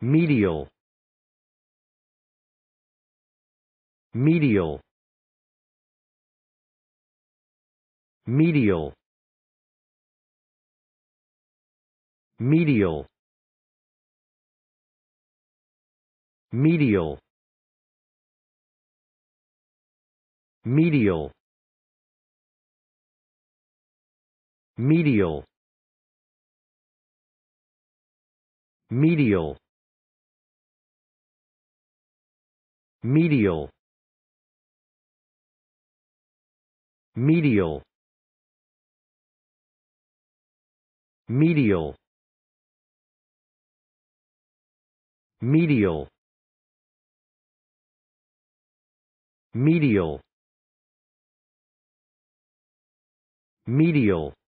medial medial medial medial medial medial medial medial medial medial medial medial medial medial